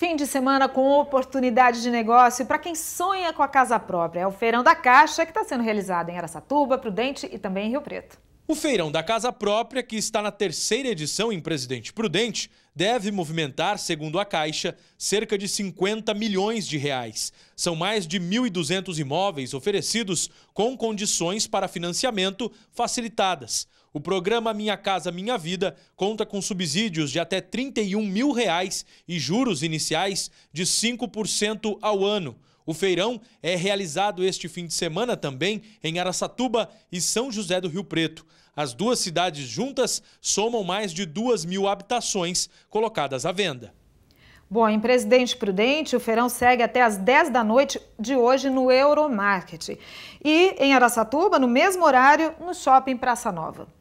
Fim de semana com oportunidade de negócio para quem sonha com a casa própria. É o Feirão da Caixa que está sendo realizado em Aracatuba, Prudente e também em Rio Preto. O Feirão da Casa Própria, que está na terceira edição em Presidente Prudente, deve movimentar, segundo a Caixa, cerca de 50 milhões de reais. São mais de 1.200 imóveis oferecidos com condições para financiamento facilitadas. O programa Minha Casa Minha Vida conta com subsídios de até 31 mil reais e juros iniciais de 5% ao ano. O feirão é realizado este fim de semana também em Araçatuba e São José do Rio Preto. As duas cidades juntas somam mais de 2 mil habitações colocadas à venda. Bom, em Presidente Prudente, o feirão segue até as 10 da noite de hoje no Euromarket. E em Araçatuba, no mesmo horário, no Shopping Praça Nova.